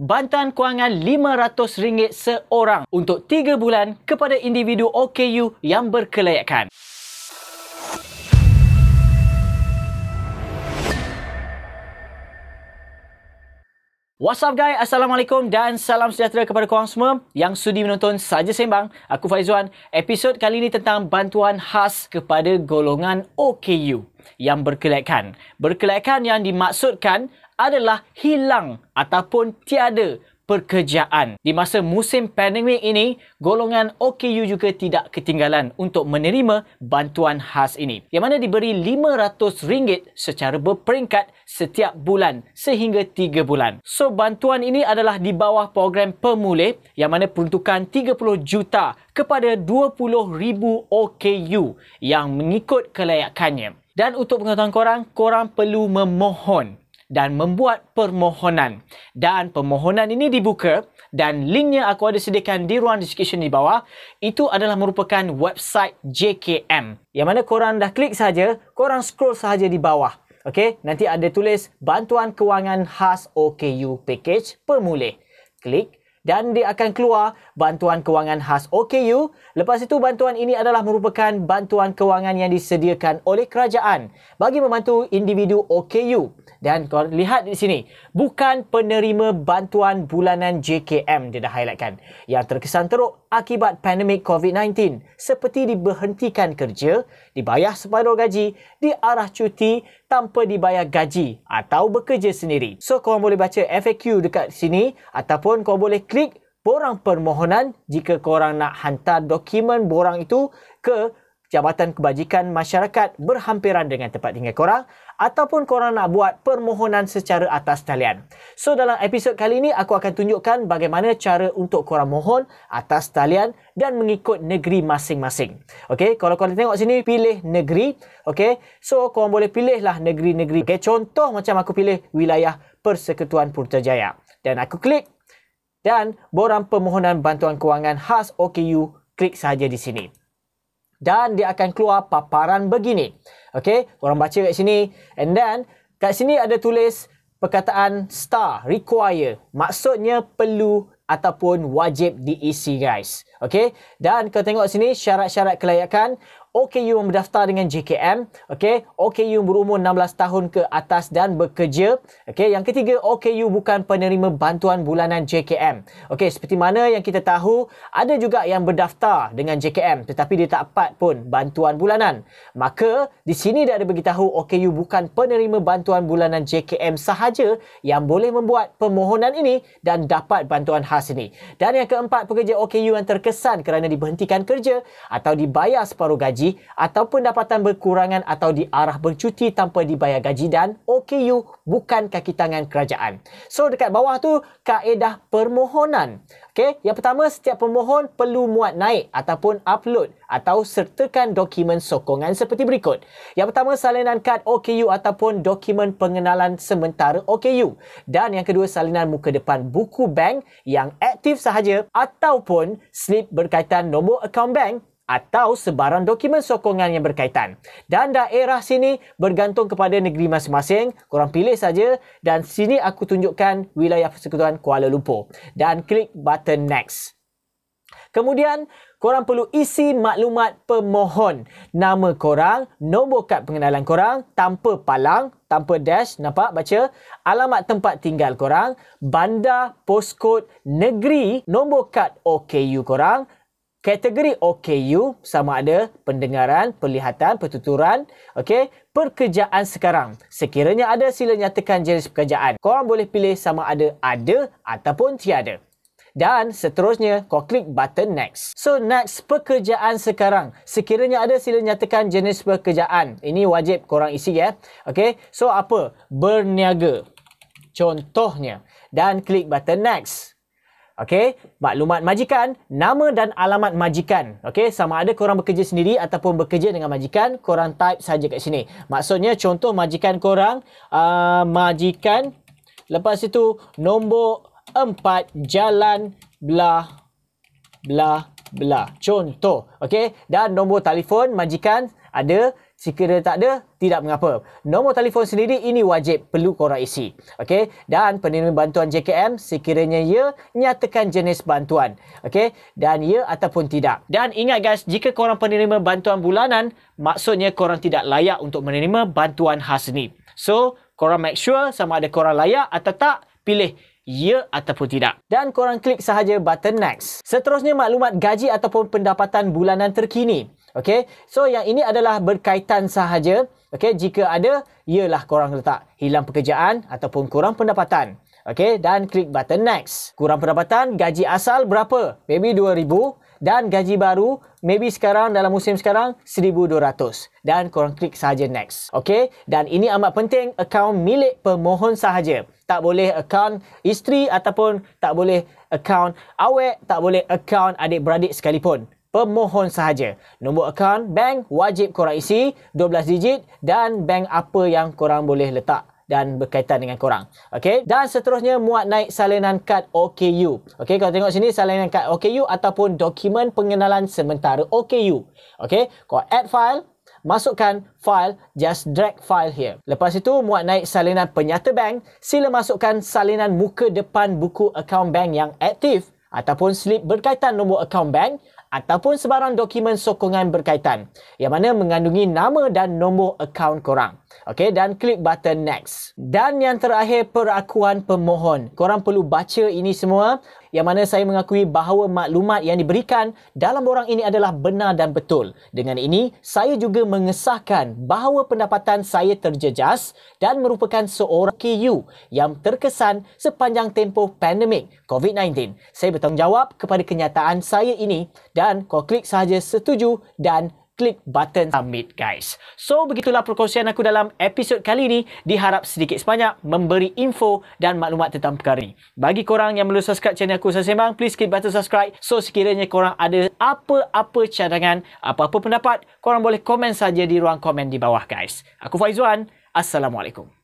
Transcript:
bantuan kewangan RM500 seorang untuk 3 bulan kepada individu OKU yang berkelayakan. What's up guys, Assalamualaikum dan salam sejahtera kepada korang semua yang sudi menonton Saja Sembang. Aku Faizwan, episod kali ini tentang bantuan khas kepada golongan OKU yang berkelayakan. Berkelayakan yang dimaksudkan adalah hilang ataupun tiada pekerjaan. Di masa musim pandemik ini, golongan OKU juga tidak ketinggalan untuk menerima bantuan khas ini. Yang mana diberi RM500 secara berperingkat setiap bulan sehingga 3 bulan. So bantuan ini adalah di bawah program pemulih yang mana peruntukan 30 juta kepada 20,000 OKU yang mengikut kelayakannya. Dan untuk pengetahuan korang, korang perlu memohon dan membuat permohonan. Dan permohonan ini dibuka dan linknya aku ada sediakan di ruang description di bawah. Itu adalah merupakan website JKM. Yang mana korang dah klik saja, korang scroll saja di bawah. Okey, nanti ada tulis bantuan kewangan khas OKU package pemulih. Klik dan dia akan keluar bantuan kewangan khas OKU. Lepas itu bantuan ini adalah merupakan bantuan kewangan yang disediakan oleh kerajaan bagi membantu individu OKU. Dan kalau lihat di sini, bukan penerima bantuan bulanan JKM dia dah highlightkan. Yang terkesan teruk akibat pandemik COVID-19 seperti diberhentikan kerja, dibayar separuh gaji, diarah cuti tanpa dibayar gaji atau bekerja sendiri. So korang boleh baca FAQ dekat sini ataupun korang boleh klik borang permohonan jika korang nak hantar dokumen borang itu ke Jabatan Kebajikan Masyarakat berhampiran dengan tempat tinggal korang ataupun korang nak buat permohonan secara atas talian. So dalam episod kali ini aku akan tunjukkan bagaimana cara untuk korang mohon atas talian dan mengikut negeri masing-masing. Okey, kalau korang tengok sini pilih negeri, okey. So korang boleh pilihlah negeri-negeri. Okey, contoh macam aku pilih wilayah Persekutuan Putrajaya dan aku klik dan borang permohonan bantuan kewangan khas OKU klik saja di sini dan dia akan keluar paparan begini. Okey, orang baca kat sini and then kat sini ada tulis perkataan star require. Maksudnya perlu ataupun wajib diisi guys. Okey, dan kau tengok sini syarat-syarat kelayakan OKU yang berdaftar dengan JKM, okey, OKU yang berumur 16 tahun ke atas dan bekerja, okey, yang ketiga OKU bukan penerima bantuan bulanan JKM. Okey, seperti mana yang kita tahu, ada juga yang berdaftar dengan JKM tetapi dia tak dapat pun bantuan bulanan. Maka di sini dia ada beritahu OKU bukan penerima bantuan bulanan JKM sahaja yang boleh membuat permohonan ini dan dapat bantuan khas ini. Dan yang keempat, pekerja OKU yang terkesan kerana diberhentikan kerja atau dibayar separuh gaji gaji atau pendapatan berkurangan atau diarah bercuti tanpa dibayar gaji dan OKU bukan kaki tangan kerajaan. So dekat bawah tu kaedah permohonan. Okay, yang pertama setiap pemohon perlu muat naik ataupun upload atau sertakan dokumen sokongan seperti berikut. Yang pertama salinan kad OKU ataupun dokumen pengenalan sementara OKU dan yang kedua salinan muka depan buku bank yang aktif sahaja ataupun slip berkaitan nombor akaun bank atau sebarang dokumen sokongan yang berkaitan. Dan daerah sini bergantung kepada negeri masing-masing. Korang pilih saja dan sini aku tunjukkan wilayah persekutuan Kuala Lumpur. Dan klik button next. Kemudian, korang perlu isi maklumat pemohon. Nama korang, nombor kad pengenalan korang, tanpa palang, tanpa dash, nampak baca? Alamat tempat tinggal korang, bandar, postcode, negeri, nombor kad OKU korang, Kategori OKU sama ada pendengaran, perlihatan, pertuturan, okay, pekerjaan sekarang. Sekiranya ada, sila nyatakan jenis pekerjaan. Korang boleh pilih sama ada ada ataupun tiada. Dan seterusnya, kau klik button next. So, next, pekerjaan sekarang. Sekiranya ada, sila nyatakan jenis pekerjaan. Ini wajib kau orang isi ya. Okay, so apa? Berniaga. Contohnya. Dan klik button next. Okey, maklumat majikan, nama dan alamat majikan. Okey, sama ada korang bekerja sendiri ataupun bekerja dengan majikan, korang type saja kat sini. Maksudnya contoh majikan korang, uh, majikan lepas itu nombor 4 jalan bla bla bla. Contoh, okey? Dan nombor telefon majikan ada jika tak ada, tidak mengapa. Nombor telefon sendiri ini wajib perlu korang isi. Okey, dan penerima bantuan JKM sekiranya ia nyatakan jenis bantuan. Okey, dan ia ataupun tidak. Dan ingat guys, jika korang penerima bantuan bulanan, maksudnya korang tidak layak untuk menerima bantuan khas ni. So, korang make sure sama ada korang layak atau tak, pilih ya ataupun tidak. Dan korang klik sahaja button next. Seterusnya maklumat gaji ataupun pendapatan bulanan terkini. Okay, so yang ini adalah berkaitan sahaja. Okay, jika ada, ialah korang letak hilang pekerjaan ataupun kurang pendapatan. Okay, dan klik button next. Kurang pendapatan, gaji asal berapa? Maybe RM2,000 dan gaji baru maybe sekarang dalam musim sekarang 1200 dan korang klik sahaja next okey dan ini amat penting akaun milik pemohon sahaja tak boleh akaun isteri ataupun tak boleh akaun awek tak boleh akaun adik beradik sekalipun pemohon sahaja. Nombor akaun bank wajib korang isi 12 digit dan bank apa yang korang boleh letak dan berkaitan dengan korang. Okey. Dan seterusnya muat naik salinan kad OKU. Okey, kalau tengok sini salinan kad OKU ataupun dokumen pengenalan sementara OKU. Okey, kau add file Masukkan file, just drag file here. Lepas itu, muat naik salinan penyata bank, sila masukkan salinan muka depan buku akaun bank yang aktif ataupun slip berkaitan nombor akaun bank ataupun sebarang dokumen sokongan berkaitan yang mana mengandungi nama dan nombor akaun korang. Okey dan klik button next. Dan yang terakhir perakuan pemohon. Korang perlu baca ini semua yang mana saya mengakui bahawa maklumat yang diberikan dalam borang ini adalah benar dan betul. Dengan ini, saya juga mengesahkan bahawa pendapatan saya terjejas dan merupakan seorang KU yang terkesan sepanjang tempoh pandemik COVID-19. Saya bertanggungjawab kepada kenyataan saya ini dan kau klik sahaja setuju dan klik button submit guys. So begitulah perkongsian aku dalam episod kali ini. Diharap sedikit sebanyak memberi info dan maklumat tentang perkara ini. Bagi korang yang belum subscribe channel aku Sasembang, please klik button subscribe. So sekiranya korang ada apa-apa cadangan, apa-apa pendapat, korang boleh komen saja di ruang komen di bawah guys. Aku Faizwan, Assalamualaikum.